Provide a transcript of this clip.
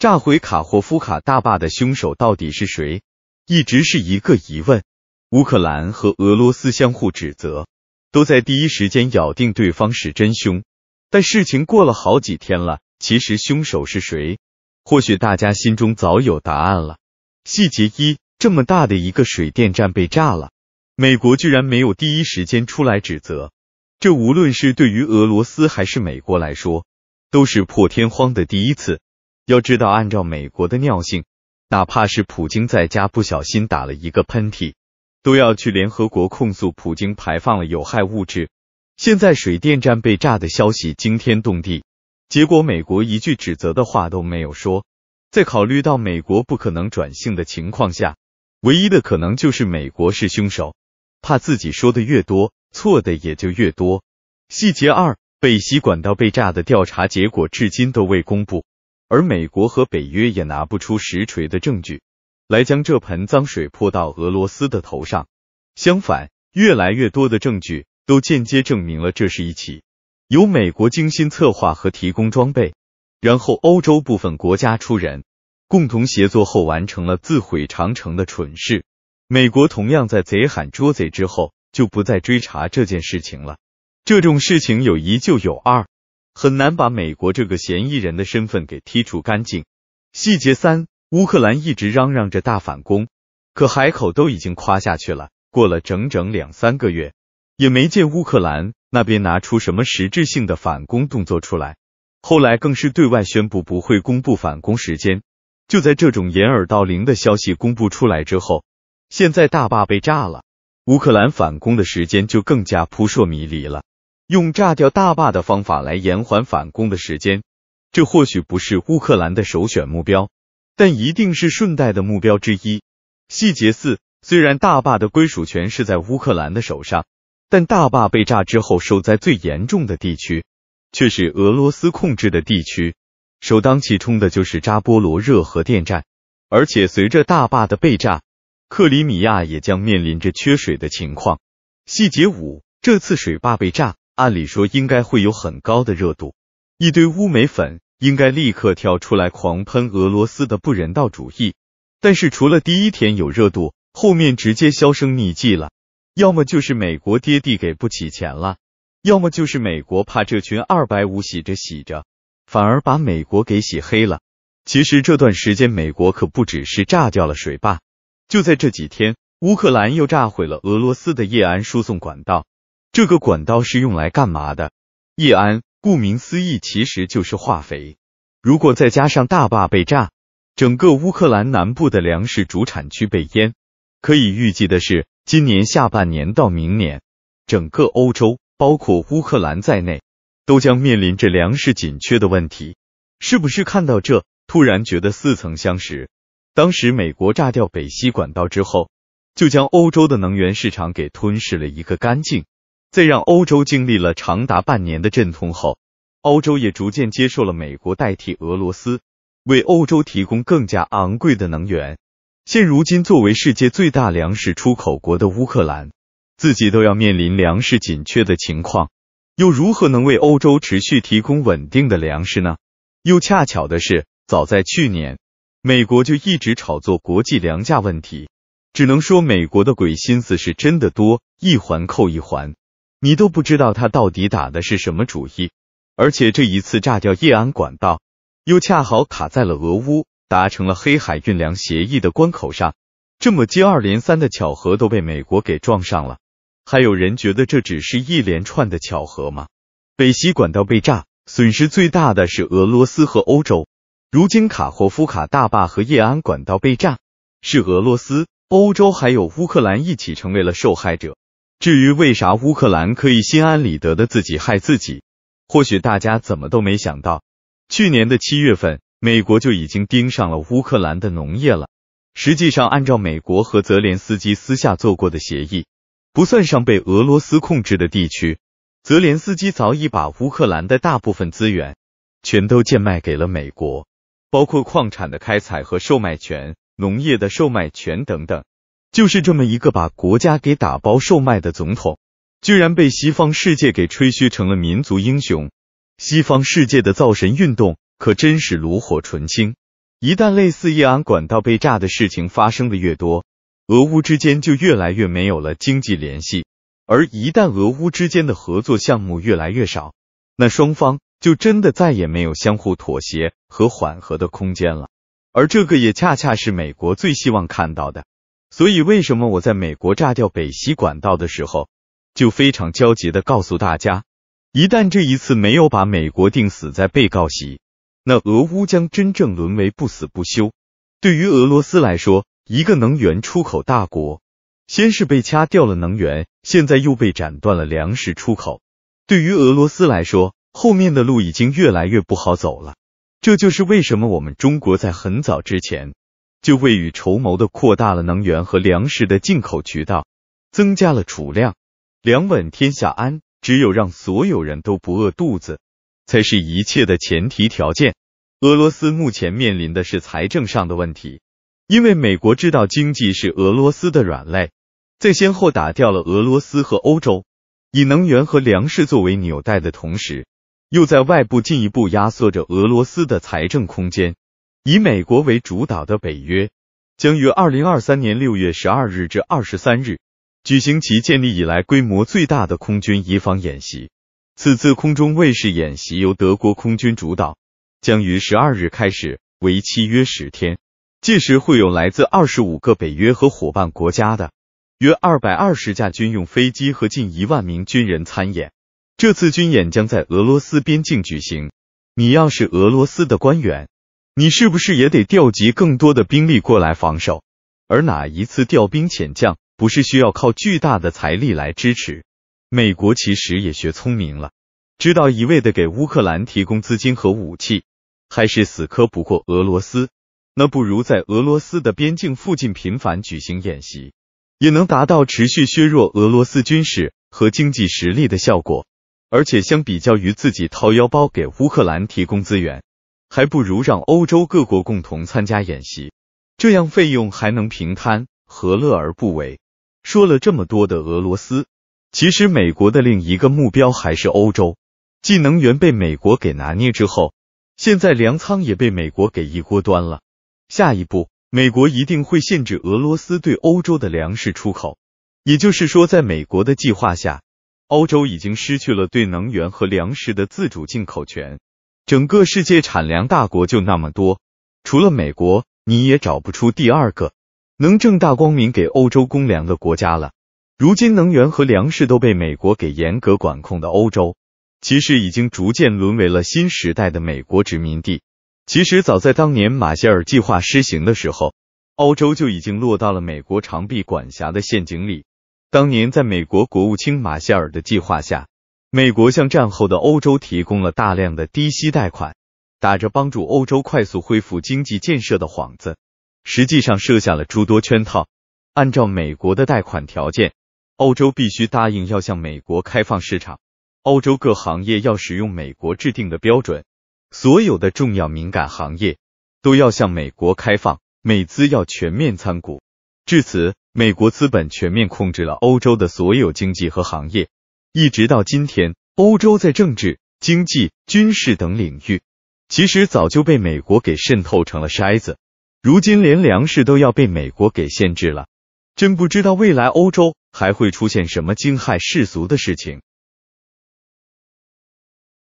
炸毁卡霍夫卡大坝的凶手到底是谁，一直是一个疑问。乌克兰和俄罗斯相互指责，都在第一时间咬定对方是真凶。但事情过了好几天了，其实凶手是谁，或许大家心中早有答案了。细节一：这么大的一个水电站被炸了，美国居然没有第一时间出来指责，这无论是对于俄罗斯还是美国来说，都是破天荒的第一次。要知道，按照美国的尿性，哪怕是普京在家不小心打了一个喷嚏，都要去联合国控诉普京排放了有害物质。现在水电站被炸的消息惊天动地，结果美国一句指责的话都没有说。在考虑到美国不可能转性的情况下，唯一的可能就是美国是凶手，怕自己说的越多，错的也就越多。细节二：北溪管道被炸的调查结果至今都未公布。而美国和北约也拿不出实锤的证据来将这盆脏水泼到俄罗斯的头上。相反，越来越多的证据都间接证明了这是一起由美国精心策划和提供装备，然后欧洲部分国家出人，共同协作后完成了自毁长城的蠢事。美国同样在贼喊捉贼之后就不再追查这件事情了。这种事情有一就有二。很难把美国这个嫌疑人的身份给剔除干净。细节三，乌克兰一直嚷嚷着大反攻，可海口都已经夸下去了，过了整整两三个月，也没见乌克兰那边拿出什么实质性的反攻动作出来。后来更是对外宣布不会公布反攻时间。就在这种掩耳盗铃的消息公布出来之后，现在大坝被炸了，乌克兰反攻的时间就更加扑朔迷离了。用炸掉大坝的方法来延缓反攻的时间，这或许不是乌克兰的首选目标，但一定是顺带的目标之一。细节四：虽然大坝的归属权是在乌克兰的手上，但大坝被炸之后受灾最严重的地区，却是俄罗斯控制的地区，首当其冲的就是扎波罗热核电站。而且随着大坝的被炸，克里米亚也将面临着缺水的情况。细节五：这次水坝被炸。按理说应该会有很高的热度，一堆乌梅粉应该立刻跳出来狂喷俄罗斯的不人道主义，但是除了第一天有热度，后面直接销声匿迹了。要么就是美国爹地给不起钱了，要么就是美国怕这群二百五洗着洗着，反而把美国给洗黑了。其实这段时间美国可不只是炸掉了水坝，就在这几天，乌克兰又炸毁了俄罗斯的液氨输送管道。这个管道是用来干嘛的？液氨，顾名思义，其实就是化肥。如果再加上大坝被炸，整个乌克兰南部的粮食主产区被淹，可以预计的是，今年下半年到明年，整个欧洲，包括乌克兰在内，都将面临着粮食紧缺的问题。是不是看到这，突然觉得似曾相识？当时美国炸掉北溪管道之后，就将欧洲的能源市场给吞噬了一个干净。在让欧洲经历了长达半年的阵痛后，欧洲也逐渐接受了美国代替俄罗斯为欧洲提供更加昂贵的能源。现如今，作为世界最大粮食出口国的乌克兰，自己都要面临粮食紧缺的情况，又如何能为欧洲持续提供稳定的粮食呢？又恰巧的是，早在去年，美国就一直炒作国际粮价问题，只能说美国的鬼心思是真的多，一环扣一环。你都不知道他到底打的是什么主意，而且这一次炸掉液氨管道，又恰好卡在了俄乌达成了黑海运粮协议的关口上，这么接二连三的巧合都被美国给撞上了。还有人觉得这只是一连串的巧合吗？北溪管道被炸，损失最大的是俄罗斯和欧洲。如今卡霍夫卡大坝和液氨管道被炸，是俄罗斯、欧洲还有乌克兰一起成为了受害者。至于为啥乌克兰可以心安理得的自己害自己，或许大家怎么都没想到，去年的七月份，美国就已经盯上了乌克兰的农业了。实际上，按照美国和泽连斯基私下做过的协议，不算上被俄罗斯控制的地区，泽连斯基早已把乌克兰的大部分资源全都贱卖给了美国，包括矿产的开采和售卖权、农业的售卖权等等。就是这么一个把国家给打包售卖的总统，居然被西方世界给吹嘘成了民族英雄。西方世界的造神运动可真是炉火纯青。一旦类似液氨管道被炸的事情发生的越多，俄乌之间就越来越没有了经济联系；而一旦俄乌之间的合作项目越来越少，那双方就真的再也没有相互妥协和缓和的空间了。而这个也恰恰是美国最希望看到的。所以，为什么我在美国炸掉北溪管道的时候，就非常焦急的告诉大家，一旦这一次没有把美国定死在被告席，那俄乌将真正沦为不死不休。对于俄罗斯来说，一个能源出口大国，先是被掐掉了能源，现在又被斩断了粮食出口。对于俄罗斯来说，后面的路已经越来越不好走了。这就是为什么我们中国在很早之前。就未雨绸缪地扩大了能源和粮食的进口渠道，增加了储量。粮稳天下安，只有让所有人都不饿肚子，才是一切的前提条件。俄罗斯目前面临的是财政上的问题，因为美国知道经济是俄罗斯的软肋，在先后打掉了俄罗斯和欧洲，以能源和粮食作为纽带的同时，又在外部进一步压缩着俄罗斯的财政空间。以美国为主导的北约将于二零二三年六月十二日至二十三日举行其建立以来规模最大的空军以防演习。此次空中卫士演习由德国空军主导，将于十二日开始，为期约十天。届时会有来自二十五个北约和伙伴国家的约二百二十架军用飞机和近一万名军人参演。这次军演将在俄罗斯边境举行。你要是俄罗斯的官员。你是不是也得调集更多的兵力过来防守？而哪一次调兵遣将，不是需要靠巨大的财力来支持？美国其实也学聪明了，知道一味的给乌克兰提供资金和武器，还是死磕不过俄罗斯，那不如在俄罗斯的边境附近频繁举行演习，也能达到持续削弱俄罗斯军事和经济实力的效果。而且相比较于自己掏腰包给乌克兰提供资源。还不如让欧洲各国共同参加演习，这样费用还能平摊，何乐而不为？说了这么多的俄罗斯，其实美国的另一个目标还是欧洲。继能源被美国给拿捏之后，现在粮仓也被美国给一锅端了。下一步，美国一定会限制俄罗斯对欧洲的粮食出口。也就是说，在美国的计划下，欧洲已经失去了对能源和粮食的自主进口权。整个世界产粮大国就那么多，除了美国，你也找不出第二个能正大光明给欧洲供粮的国家了。如今，能源和粮食都被美国给严格管控的欧洲，其实已经逐渐沦为了新时代的美国殖民地。其实，早在当年马歇尔计划施行的时候，欧洲就已经落到了美国长臂管辖的陷阱里。当年，在美国国务卿马歇尔的计划下。美国向战后的欧洲提供了大量的低息贷款，打着帮助欧洲快速恢复经济建设的幌子，实际上设下了诸多圈套。按照美国的贷款条件，欧洲必须答应要向美国开放市场，欧洲各行业要使用美国制定的标准，所有的重要敏感行业都要向美国开放，美资要全面参股。至此，美国资本全面控制了欧洲的所有经济和行业。一直到今天，欧洲在政治、经济、军事等领域，其实早就被美国给渗透成了筛子。如今连粮食都要被美国给限制了，真不知道未来欧洲还会出现什么惊骇世俗的事情。